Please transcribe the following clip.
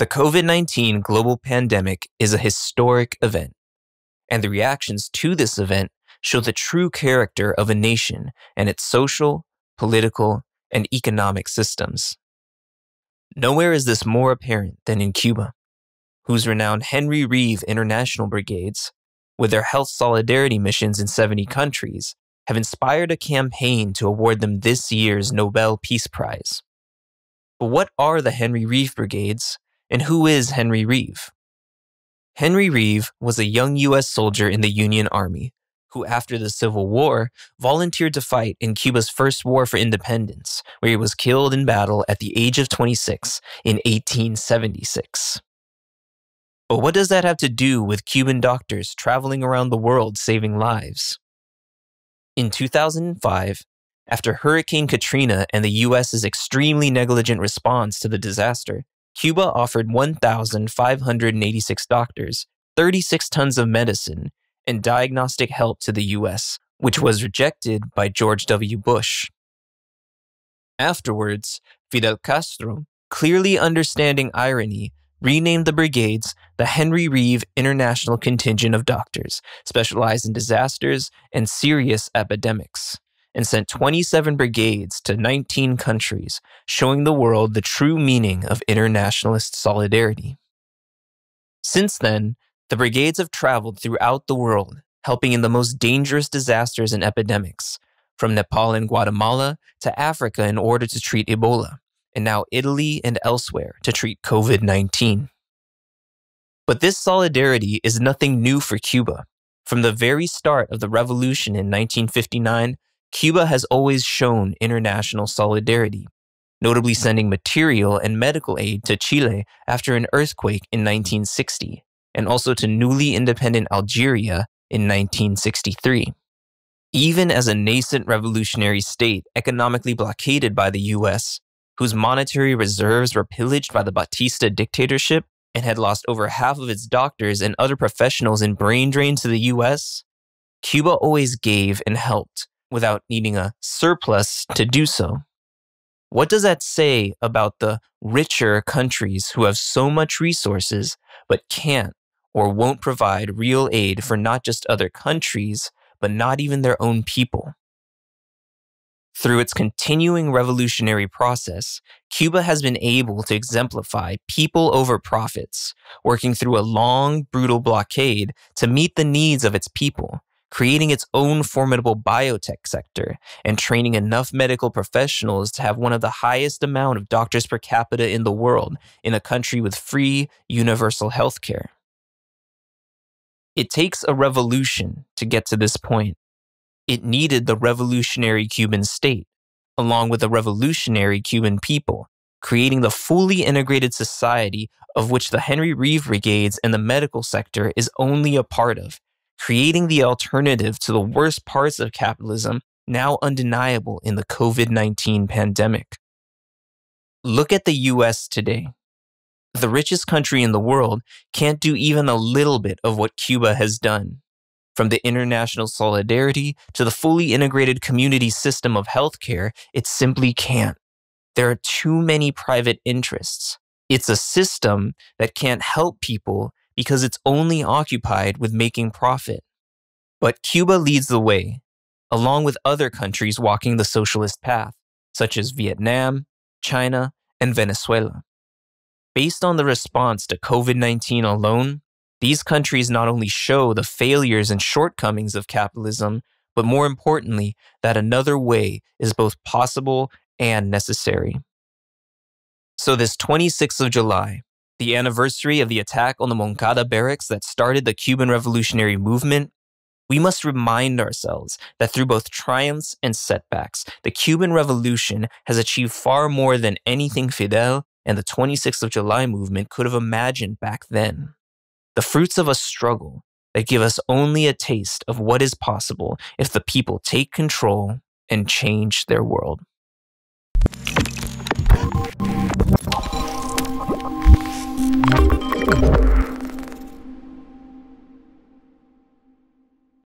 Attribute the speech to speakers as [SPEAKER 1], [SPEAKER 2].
[SPEAKER 1] The COVID 19 global pandemic is a historic event, and the reactions to this event show the true character of a nation and its social, political, and economic systems. Nowhere is this more apparent than in Cuba, whose renowned Henry Reeve International Brigades, with their health solidarity missions in 70 countries, have inspired a campaign to award them this year's Nobel Peace Prize. But what are the Henry Reeve Brigades and who is Henry Reeve? Henry Reeve was a young U.S. soldier in the Union Army who, after the Civil War, volunteered to fight in Cuba's first war for independence, where he was killed in battle at the age of 26 in 1876. But what does that have to do with Cuban doctors traveling around the world saving lives? In 2005, after Hurricane Katrina and the U.S.'s extremely negligent response to the disaster, Cuba offered 1,586 doctors, 36 tons of medicine, and diagnostic help to the US, which was rejected by George W. Bush. Afterwards, Fidel Castro, clearly understanding irony, renamed the brigades the Henry Reeve International Contingent of Doctors, specialized in disasters and serious epidemics and sent 27 brigades to 19 countries, showing the world the true meaning of internationalist solidarity. Since then, the brigades have traveled throughout the world, helping in the most dangerous disasters and epidemics, from Nepal and Guatemala to Africa in order to treat Ebola, and now Italy and elsewhere to treat COVID 19. But this solidarity is nothing new for Cuba. From the very start of the revolution in 1959, Cuba has always shown international solidarity, notably mm-hmm. sending material and medical aid to Chile after an earthquake in 1960, and also to newly independent Algeria in 1963. Even as a nascent revolutionary state economically blockaded by the US, whose monetary reserves were pillaged by the Batista dictatorship and had lost over half of its doctors and other professionals in brain drain to the US, Cuba always gave and helped, without needing a surplus to do so. What does that say about the richer countries who have so much resources but can't or won't provide real aid for not just other countries, but not even their own people? Through its continuing revolutionary process, Cuba has been able to exemplify people over profits, working through a long, brutal blockade to meet the needs of its people creating its own formidable biotech sector, and training enough medical professionals to have one of the highest amount of doctors per capita in the world in a country with free, universal healthcare. It takes a revolution to get to this point. It needed the revolutionary Cuban state, along with the revolutionary Cuban people, creating the fully integrated society of which the Henry Reeve Brigades and the medical sector is only a part of, creating the alternative to the worst parts of capitalism now undeniable in the COVID 19 pandemic. Look at the US today. The richest country in the world can't do even a little bit of what Cuba has done. From the international solidarity to the fully integrated community system of healthcare, it simply can't. There are too many private interests. It's a system that can't help people because it's only occupied with making profit. But Cuba leads the way, along with other countries walking the socialist path, such as Vietnam, China, and Venezuela. Based on the response to COVID 19 alone, these countries not only show the failures and shortcomings of capitalism, but more importantly, that another way is both possible and necessary. So, this 26th of July, the anniversary of the attack on the Moncada barracks that started the Cuban revolutionary movement, we must remind ourselves that through both triumphs and setbacks, the Cuban Revolution has achieved far more than anything Fidel and the 26th of July movement could have imagined back then. The fruits of a struggle that give us only a taste of what is possible if the people take control and change their world.